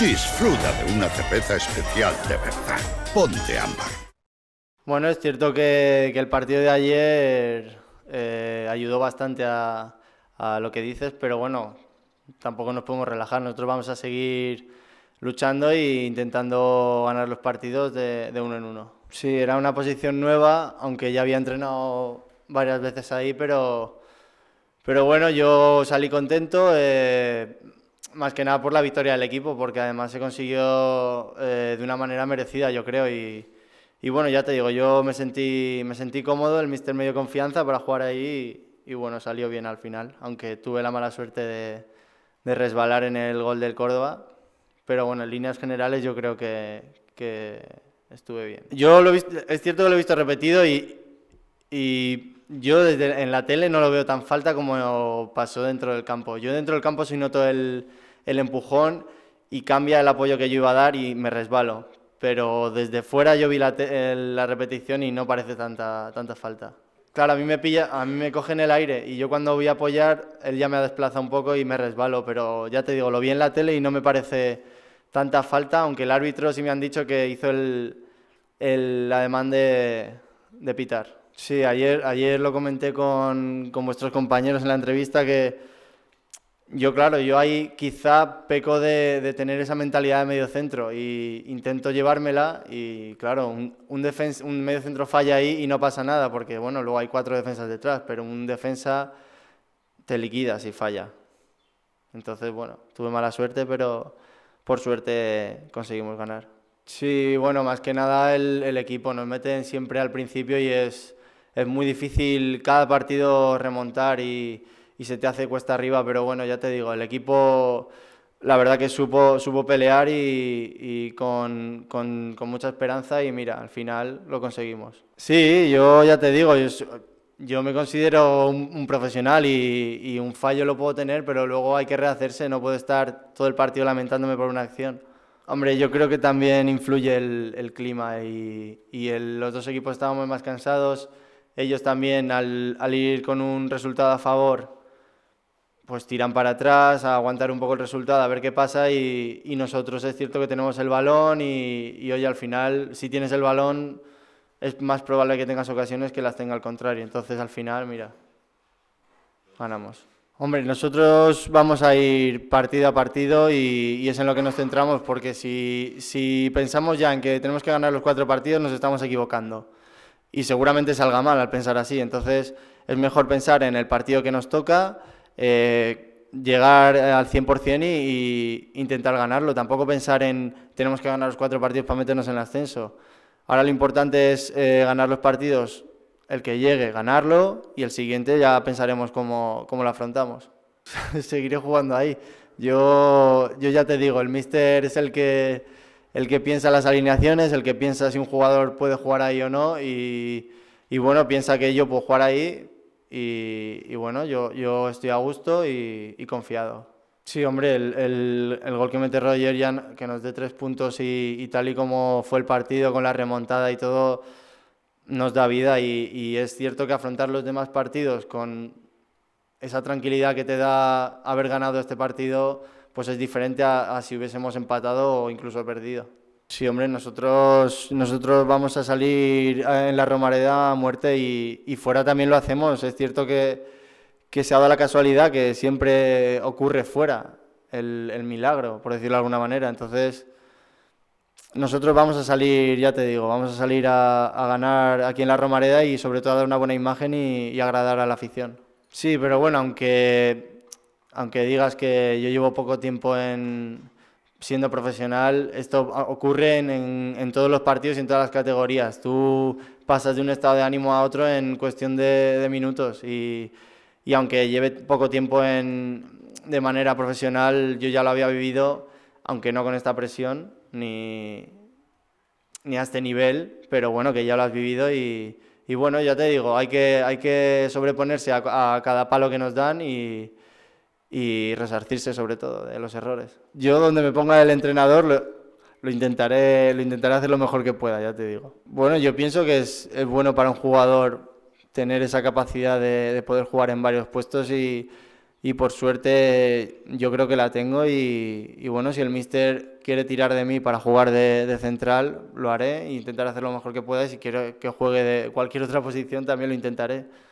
Disfruta de una cerveza especial de verdad. Ponte ámbar. Bueno, es cierto que, el partido de ayer eh, ayudó bastante a, lo que dices, pero bueno, tampoco nos podemos relajar. Nosotros vamos a seguir luchando e intentando ganar los partidos de, uno en uno. Sí, era una posición nueva, aunque ya había entrenado varias veces ahí, pero, pero bueno, yo salí contento. Eh, más que nada por la victoria del equipo, porque además se consiguió eh, de una manera merecida, yo creo. Y, bueno, ya te digo, yo me sentí, me sentí cómodo, el mister me dio confianza para jugar ahí y, bueno, salió bien al final, aunque tuve la mala suerte de, resbalar en el gol del Córdoba. Pero bueno, en líneas generales yo creo que, estuve bien. Yo lo es cierto que lo he visto repetido y, y yo desde en la tele no lo veo tan falta como pasó dentro del campo. Yo dentro del campo sí noto el, el empujón y cambia el apoyo que yo iba a dar y me resbalo. Pero desde fuera yo vi eh, la, repetición y no parece tanta, tanta falta. Claro, a mí me pilla, a mí me coge en el aire y yo cuando voy a apoyar, él ya me desplaza un poco y me resbalo, pero ya te digo, lo vi en la tele y no me parece tanta falta, aunque el árbitro sí me han dicho que hizo el, el ademán de, de pitar. Sí, ayer, ayer lo comenté con, con vuestros compañeros en la entrevista que yo, claro, yo ahí quizá peco de, tener esa mentalidad de medio centro y intento llevármela y, claro, un, un, defensa, un medio centro falla ahí y no pasa nada porque, bueno, luego hay cuatro defensas detrás, pero un defensa te liquida si falla. Entonces, bueno, tuve mala suerte, pero por suerte conseguimos ganar. Sí, bueno, más que nada el, el equipo, nos meten siempre al principio y es, es muy difícil cada partido remontar y y se te hace cuesta arriba, pero bueno, ya te digo, el equipo la verdad que supo, supo pelear y, con, con, mucha esperanza y mira, al final lo conseguimos. Sí, yo ya te digo, yo, me considero un, profesional y, un fallo lo puedo tener, pero luego hay que rehacerse, no puedo estar todo el partido lamentándome por una acción. Hombre, yo creo que también influye el, clima y, y los dos equipos estábamos más cansados. Ellos también al, al ir con un resultado a favor pues tiran para atrás, a aguantar un poco el resultado, a ver qué pasa y, nosotros es cierto que tenemos el balón y, hoy al final, si tienes el balón, es más probable que tengas ocasiones que las tenga al contrario. Entonces, al final, mira, ganamos. Hombre, nosotros vamos a ir partido a partido y, es en lo que nos centramos, porque si, si pensamos ya en que tenemos que ganar los cuatro partidos, nos estamos equivocando. Y seguramente salga mal al pensar así. Entonces, es mejor pensar en el partido que nos toca eh, llegar eh, al 100% y, intentar ganarlo. Tampoco pensar en tenemos que ganar los cuatro partidos para meternos en el ascenso. Ahora lo importante es eh, ganar los partidos, el que llegue, ganarlo y el siguiente ya pensaremos cómo, cómo lo afrontamos. Seguiré jugando ahí. Yo, yo ya te digo, el míster es el que, el que piensa las alineaciones, el que piensa si un jugador puede jugar ahí o no y, y bueno, piensa que yo puedo jugar ahí, y, bueno, yo, yo, estoy a gusto y, confiado. Sí, hombre, el, el, gol que mete Roger ya que nos dé tres puntos y, tal y como fue el partido con la remontada y todo, nos da vida y es cierto que afrontar los demás partidos con esa tranquilidad que te da haber ganado este partido, pues es diferente a, si hubiésemos empatado o incluso perdido. Sí, hombre, nosotros, nosotros vamos a salir eh, en la Romareda a muerte y, fuera también lo hacemos. Es cierto que, se ha dado la casualidad que siempre ocurre fuera el, milagro, por decirlo de alguna manera. Entonces, nosotros vamos a salir, ya te digo, vamos a salir a, ganar aquí en la Romareda y sobre todo a dar una buena imagen y, y, agradar a la afición. Sí, pero bueno, aunque, aunque digas que yo llevo poco tiempo en, siendo profesional, esto ocurre en, en, todos los partidos y en todas las categorías. Tú pasas de un estado de ánimo a otro en cuestión de, de minutos y, y, aunque lleve poco tiempo en, de manera profesional, yo ya lo había vivido, aunque no con esta presión ni, ni a este nivel, pero bueno, que ya lo has vivido y, y bueno, ya te digo, hay que, hay que sobreponerse a, a cada palo que nos dan y y resarcirse sobre todo de los errores. Yo donde me ponga el entrenador lo, intentaré, lo intentaré hacer lo mejor que pueda, ya te digo. Bueno, yo pienso que es, bueno para un jugador tener esa capacidad de, poder jugar en varios puestos y, por suerte yo creo que la tengo y, bueno, si el mister quiere tirar de mí para jugar de, central, lo haré e intentaré hacer lo mejor que pueda y si quiero que juegue de cualquier otra posición también lo intentaré.